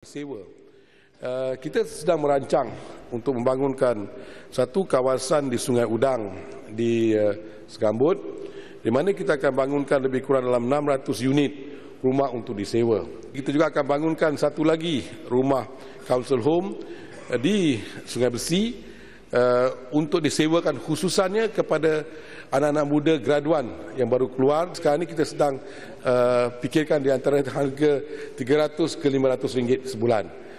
sewa. Uh, kita sedang merancang untuk membangunkan satu kawasan di Sungai Udang di uh, eh, Segambut di mana kita akan bangunkan lebih kurang dalam 600 unit rumah untuk disewa. Kita juga akan bangunkan satu lagi rumah council home eh, di Sungai Besi Uh, untuk disewakan khususannya kepada anak-anak muda graduan yang baru keluar. Sekarang ini kita sedang uh, fikirkan di antara harga 300 ke 500 ringgit sebulan.